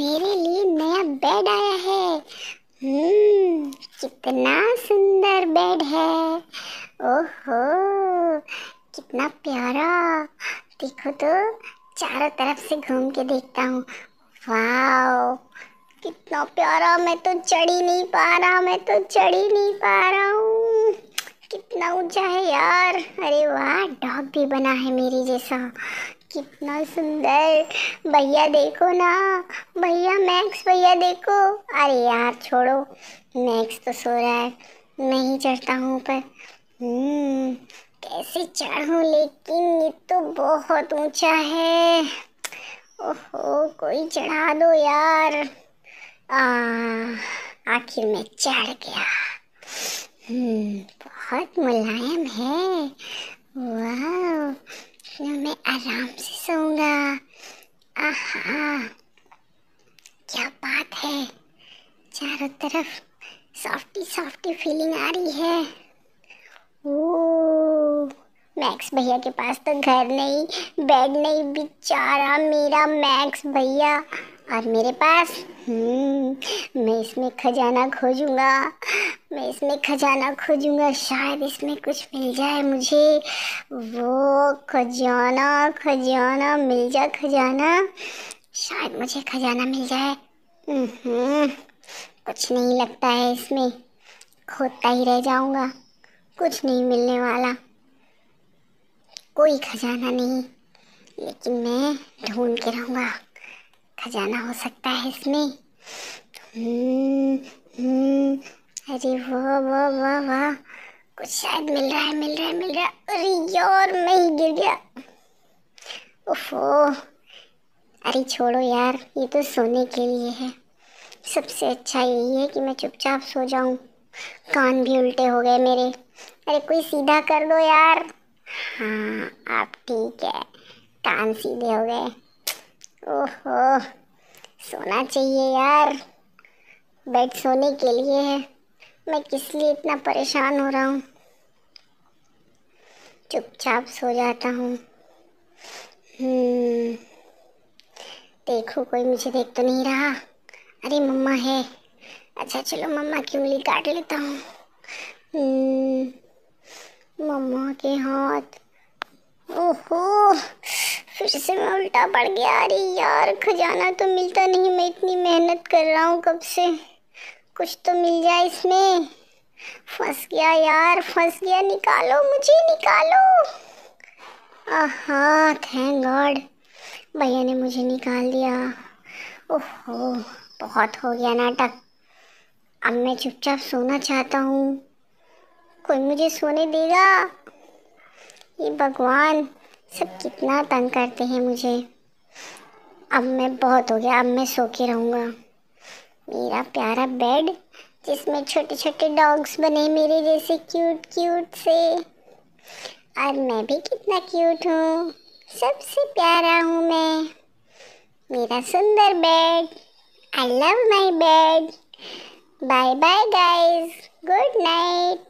मेरे लिए नया बेड आया है हम्म कितना सुंदर बेड है ओहो कितना प्यारा देखो तो चारों तरफ से घूम के देखता हूँ वाओ कितना प्यारा मैं तो चढ़ ही नहीं पा रहा मैं तो चढ़ ही नहीं पा रहा हूँ कितना ऊंचा है यार अरे वाह डॉग भी बना है मेरी जैसा कितना सुंदर भैया देखो ना भैया मैक्स भैया देखो अरे यार छोड़ो मैक्स तो सो रहा है मैं ही चढ़ता हूँ ऊपर हम्म, कैसे चढ़ूँ लेकिन ये तो बहुत ऊंचा है ओहो कोई चढ़ा दो यार आखिर में चढ़ गया हम्म, बहुत मुलायम है वाह फिर मैं आराम से सोऊंगा आहा क्या बात है चारों तरफ सॉफ्टी सॉफ्टी फीलिंग आ रही है ओ मैक्स भैया के पास तो घर नहीं बेड नहीं बेचारा मेरा मैक्स भैया और मेरे पास हम्म, मैं इसमें खजाना खोजूंगा मैं इसमें खजाना खोजूंगा शायद इसमें कुछ मिल जाए मुझे वो खजाना खजाना मिल जाए खजाना शायद मुझे खजाना मिल जाए कुछ नहीं लगता है इसमें खोदता ही रह जाऊंगा कुछ नहीं मिलने वाला कोई खजाना नहीं लेकिन मैं ढूंढ के रहूँगा खजाना हो सकता है इसमें अरे वाह वाह वाह वाह कुछ शायद मिल रहा है मिल रहा है मिल रहा है अरे यार मैं ही गिर गया ओहो अरे छोड़ो यार ये तो सोने के लिए है सबसे अच्छा यही है कि मैं चुपचाप सो जाऊं कान भी उल्टे हो गए मेरे अरे कोई सीधा कर दो यार हाँ आप ठीक है कान सीधे हो गए ओहो सोना चाहिए यार बेड सोने के लिए है मैं किस लिए इतना परेशान हो रहा हूँ चुपचाप सो जाता हूँ हम्म, देखो कोई मुझे देख तो नहीं रहा अरे मम्मा है अच्छा चलो मम्मा की उंगली काट लेता हूँ हम्म, मम्मा के हाथ ओहो फिर से मैं उल्टा पड़ गया अरे यार खजाना तो मिलता नहीं मैं इतनी मेहनत कर रहा हूँ कब से कुछ तो मिल जाए इसमें फंस गया यार फंस गया निकालो मुझे निकालो हाँ थैंक गॉड भैया ने मुझे निकाल दिया ओहो बहुत हो गया नाटक अब मैं चुपचाप सोना चाहता हूँ कोई मुझे सोने देगा ये भगवान सब कितना तंग करते हैं मुझे अब मैं बहुत हो गया अब मैं सो के रहूँगा मेरा प्यारा बेड जिसमें छोटे छोटे डॉग्स बने मेरे जैसे क्यूट क्यूट से और मैं भी कितना क्यूट हूँ सबसे प्यारा हूँ मैं मेरा सुंदर bed I love my bed bye bye guys good night